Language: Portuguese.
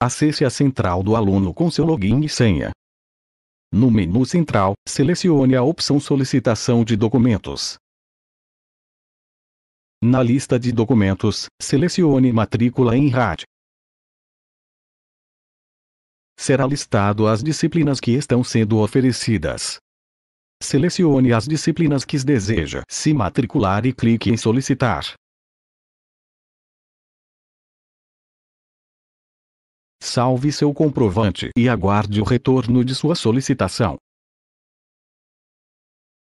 Acesse a central do aluno com seu login e senha. No menu central, selecione a opção Solicitação de documentos. Na lista de documentos, selecione Matrícula em RAD. Será listado as disciplinas que estão sendo oferecidas. Selecione as disciplinas que deseja se matricular e clique em Solicitar. Salve seu comprovante e aguarde o retorno de sua solicitação.